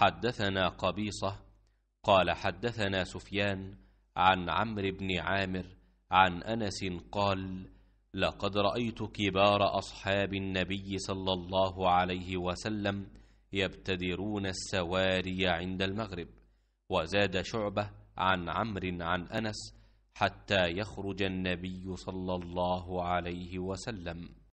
حدثنا قبيصة قال حدثنا سفيان عن عمرو بن عامر عن أنس قال لقد رأيت كبار أصحاب النبي صلى الله عليه وسلم يبتدرون السواري عند المغرب وزاد شعبة عن عمرو عن أنس حتى يخرج النبي صلى الله عليه وسلم